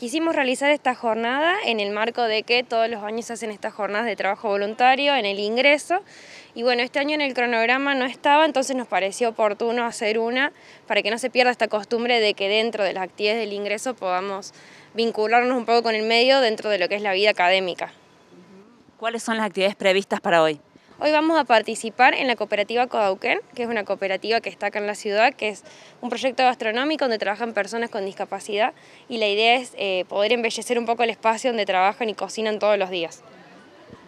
Quisimos realizar esta jornada en el marco de que todos los años se hacen estas jornadas de trabajo voluntario en el ingreso y bueno, este año en el cronograma no estaba, entonces nos pareció oportuno hacer una para que no se pierda esta costumbre de que dentro de las actividades del ingreso podamos vincularnos un poco con el medio dentro de lo que es la vida académica. ¿Cuáles son las actividades previstas para hoy? Hoy vamos a participar en la cooperativa Codauquén, que es una cooperativa que está acá en la ciudad, que es un proyecto gastronómico donde trabajan personas con discapacidad y la idea es eh, poder embellecer un poco el espacio donde trabajan y cocinan todos los días.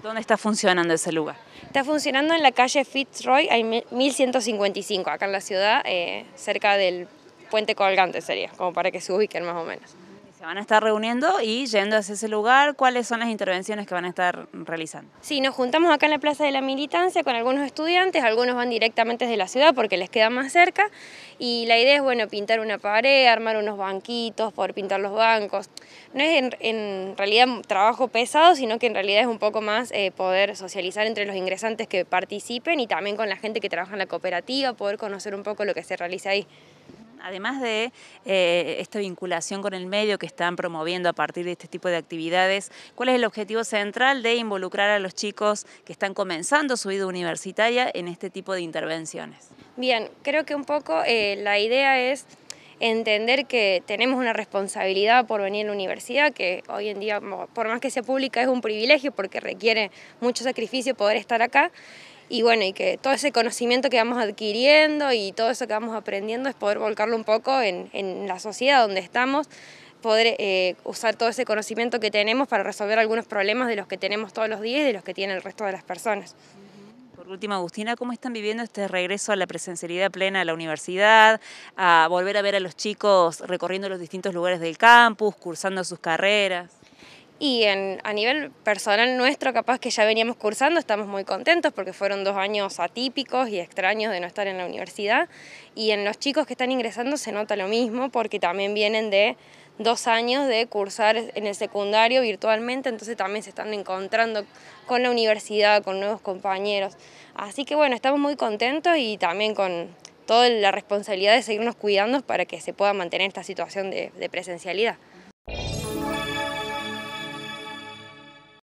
¿Dónde está funcionando ese lugar? Está funcionando en la calle Fitzroy, hay 1155, acá en la ciudad, eh, cerca del puente colgante sería, como para que se ubiquen más o menos se van a estar reuniendo y yendo hacia ese lugar, ¿cuáles son las intervenciones que van a estar realizando? Sí, nos juntamos acá en la Plaza de la Militancia con algunos estudiantes, algunos van directamente desde la ciudad porque les queda más cerca y la idea es, bueno, pintar una pared, armar unos banquitos, poder pintar los bancos. No es en, realidad trabajo pesado, sino que en realidad es un poco más eh, poder socializar entre los ingresantes que participen y también con la gente que trabaja en la cooperativa, poder conocer un poco lo que se realiza ahí. Además de eh, esta vinculación con el medio que están promoviendo a partir de este tipo de actividades, ¿cuál es el objetivo central de involucrar a los chicos que están comenzando su vida universitaria en este tipo de intervenciones? Bien, creo que un poco eh, la idea es entender que tenemos una responsabilidad por venir a la universidad, que hoy en día, por más que sea pública, es un privilegio porque requiere mucho sacrificio poder estar acá y bueno, y que todo ese conocimiento que vamos adquiriendo y todo eso que vamos aprendiendo es poder volcarlo un poco en, la sociedad donde estamos, poder eh, usar todo ese conocimiento que tenemos para resolver algunos problemas de los que tenemos todos los días y de los que tiene el resto de las personas. Por último, Agustina, ¿cómo están viviendo este regreso a la presencialidad plena a la universidad, a volver a ver a los chicos recorriendo los distintos lugares del campus, cursando sus carreras? Y en, a nivel personal nuestro, capaz que ya veníamos cursando, estamos muy contentos porque fueron dos años atípicos y extraños de no estar en la universidad. Y en los chicos que están ingresando se nota lo mismo porque también vienen de dos años de cursar en el secundario virtualmente, entonces también se están encontrando con la universidad, con nuevos compañeros. Así que bueno, estamos muy contentos y también con toda la responsabilidad de seguirnos cuidando para que se pueda mantener esta situación de presencialidad.